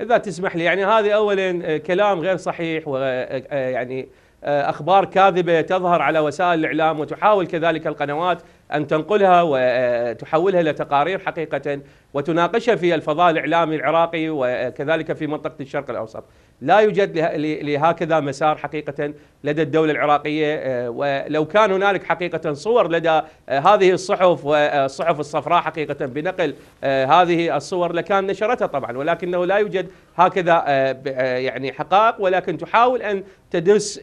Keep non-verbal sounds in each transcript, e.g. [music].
اذا تسمح لي يعني هذه اولا آه، كلام غير صحيح ويعني آه، آه، اخبار كاذبه تظهر على وسائل الاعلام وتحاول كذلك القنوات ان تنقلها وتحولها تقارير حقيقه وتناقشها في الفضاء الإعلامي العراقي وكذلك في منطقة الشرق الأوسط لا يوجد لهكذا مسار حقيقة لدى الدولة العراقية آه، ولو كان هنالك حقيقة صور لدى آه، هذه الصحف والصحف آه، الصفراء حقيقة بنقل هذه الصور لكان نشرتها طبعا ولكنه لا يوجد هكذا يعني حقائق ولكن تحاول أن تدس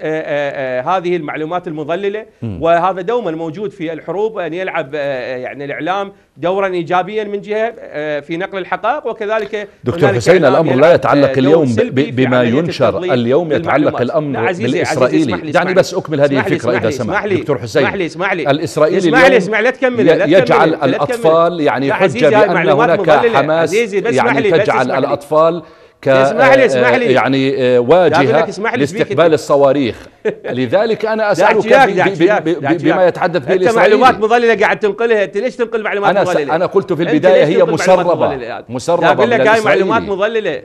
هذه المعلومات المضللة وهذا دوما موجود في الحروب أن يلعب يعني الإعلام دورا إيجابيا من جهة في نقل الحقائق وكذلك دكتور حسين الامر لا يتعلق اليوم بما ينشر اليوم يتعلق الامر عزيزي بالاسرائيلي عزيزي دعني بس اكمل هذه الفكره اذا سمحت دكتور حسين اسمح لي اسمح لي الاسرائيلي اسمح لي لا تكمل يجعل الاطفال يعني حجه بان هناك حماس يعني تجعل الاطفال ك إيه، اسمح لي اسمح لي يعني آه، واجهه لاستقبال الصواريخ لذلك انا اسالك بما يتحدث به الاسرائيلي انت معلومات مضلله قاعد تنقلها انت ليش تنقل معلومات أنا مضلله؟ انا قلت في البدايه هي مسربه مسربه اقول لك هاي معلومات مضلله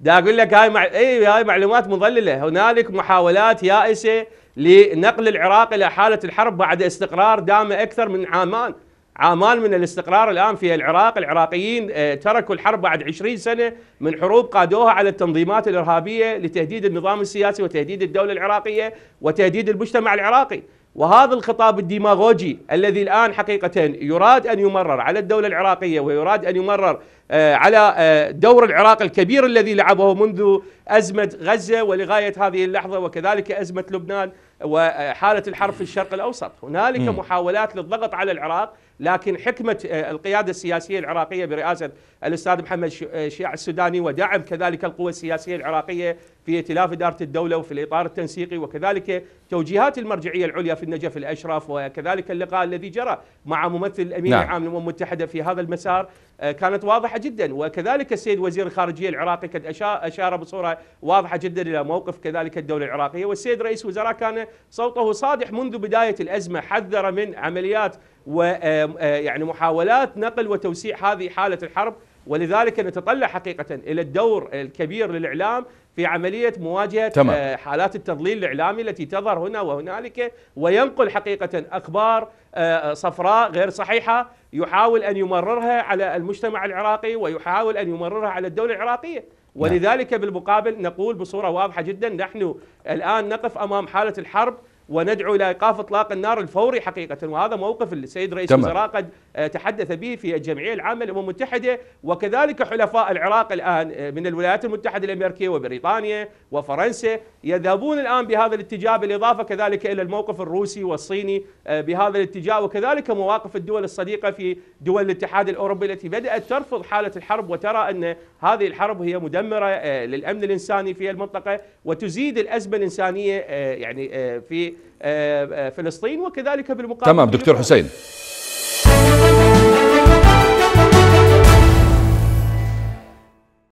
دا [laughs] اقول لك هاي مع... اي هاي معلومات مضلله هنالك محاولات يائسه لنقل العراق الى حاله الحرب بعد استقرار دام اكثر من عامان عامان من الاستقرار الآن في العراق العراقيين آه، تركوا الحرب بعد 20 سنة من حروب قادوها على التنظيمات الإرهابية لتهديد النظام السياسي وتهديد الدولة العراقية وتهديد المجتمع العراقي وهذا الخطاب الديماغوجي الذي الآن حقيقة يراد أن يمرر على الدولة العراقية ويراد أن يمرر آه، على آه، دور العراق الكبير الذي لعبه منذ أزمة غزة ولغاية هذه اللحظة وكذلك أزمة لبنان وحالة الحرب في الشرق الأوسط هنالك م. محاولات للضغط على العراق لكن حكمة آه، القيادة السياسية العراقية برئاسة الأستاذ محمد آه، شيع السوداني ودعم كذلك القوى السياسية العراقية في ائتلاف إدارة الدولة وفي الإطار التنسيقي وكذلك توجيهات المرجعية العليا في النجف الأشرف وكذلك اللقاء الذي جرى مع ممثل الأمين نعم. العام للأمم المتحدة في هذا المسار آه، كانت واضحة جدا وكذلك السيد وزير الخارجية العراقي قد أشار بصورة واضحة جدا إلى موقف كذلك الدولة العراقية والسيد رئيس وزراء كان صوته صادح منذ بداية الأزمة حذر من عمليات ويعني محاولات نقل وتوسيع هذه حالة الحرب ولذلك نتطلع حقيقة إلى الدور الكبير للإعلام في عملية مواجهة آه، تمام. حالات التضليل الإعلامي التي تظهر هنا وهنالك وينقل حقيقة أخبار آه، صفراء غير صحيحة يحاول أن يمررها على المجتمع العراقي ويحاول أن يمررها على الدولة العراقية نعم. ولذلك بالمقابل نقول بصورة واضحة جدا نحن الآن نقف أمام حالة الحرب وندعو الى ايقاف اطلاق النار الفوري حقيقه وهذا موقف السيد رئيس الوزراء قد آه، تحدث به في الجمعيه العامه للامم المتحده وكذلك حلفاء العراق الان آه، من الولايات المتحده الامريكيه وبريطانيا وفرنسا يذهبون الان بهذا الاتجاه بالاضافه كذلك الى الموقف الروسي والصيني آه، بهذا الاتجاه وكذلك مواقف الدول الصديقه في دول الاتحاد الاوروبي التي بدات ترفض حاله الحرب وترى ان هذه الحرب هي مدمره للامن الانساني في المنطقه وتزيد الازمه الانسانيه يعني في آه، آه، فلسطين وكذلك بالمقابل تمام دكتور حسين